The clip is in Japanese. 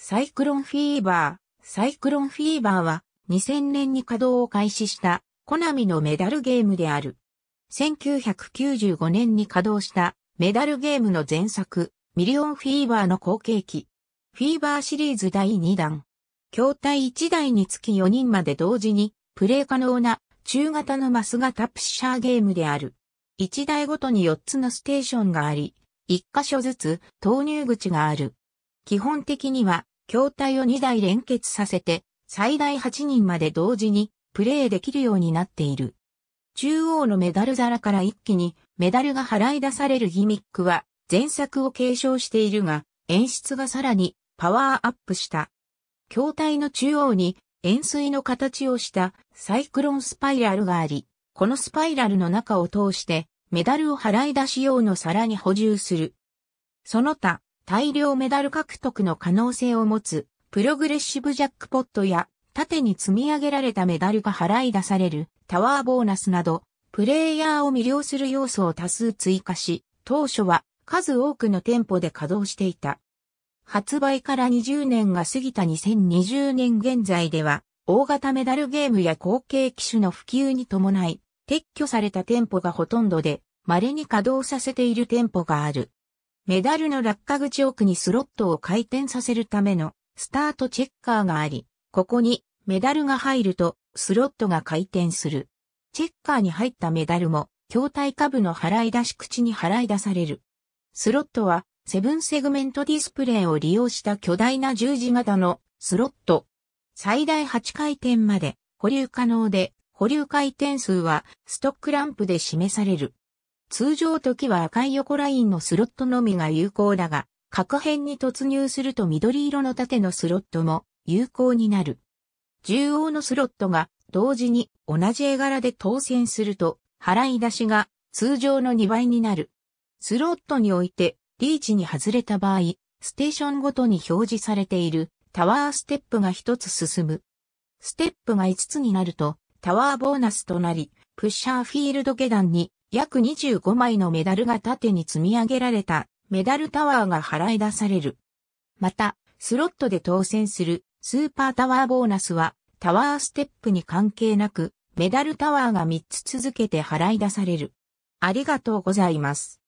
サイクロンフィーバー。サイクロンフィーバーは2000年に稼働を開始したコナミのメダルゲームである。1995年に稼働したメダルゲームの前作ミリオンフィーバーの後継機。フィーバーシリーズ第2弾。筐体1台につき4人まで同時にプレイ可能な中型のマス型プッシャーゲームである。1台ごとに4つのステーションがあり、1箇所ずつ投入口がある。基本的には筐体を2台連結させて、最大8人まで同時にプレイできるようになっている。中央のメダル皿から一気にメダルが払い出されるギミックは前作を継承しているが演出がさらにパワーアップした。筐体の中央に円錐の形をしたサイクロンスパイラルがあり、このスパイラルの中を通してメダルを払い出し用の皿に補充する。その他、大量メダル獲得の可能性を持つ、プログレッシブジャックポットや、縦に積み上げられたメダルが払い出される、タワーボーナスなど、プレイヤーを魅了する要素を多数追加し、当初は数多くの店舗で稼働していた。発売から20年が過ぎた2020年現在では、大型メダルゲームや後継機種の普及に伴い、撤去された店舗がほとんどで、稀に稼働させている店舗がある。メダルの落下口奥にスロットを回転させるためのスタートチェッカーがあり、ここにメダルが入るとスロットが回転する。チェッカーに入ったメダルも筐体下部の払い出し口に払い出される。スロットはセブンセグメントディスプレイを利用した巨大な十字型のスロット。最大8回転まで保留可能で、保留回転数はストックランプで示される。通常時は赤い横ラインのスロットのみが有効だが、各辺に突入すると緑色の縦のスロットも有効になる。中央のスロットが同時に同じ絵柄で当選すると、払い出しが通常の2倍になる。スロットにおいてリーチに外れた場合、ステーションごとに表示されているタワーステップが1つ進む。ステップが5つになるとタワーボーナスとなり、プッシャーフィールド下段に約25枚のメダルが縦に積み上げられたメダルタワーが払い出される。また、スロットで当選するスーパータワーボーナスはタワーステップに関係なくメダルタワーが3つ続けて払い出される。ありがとうございます。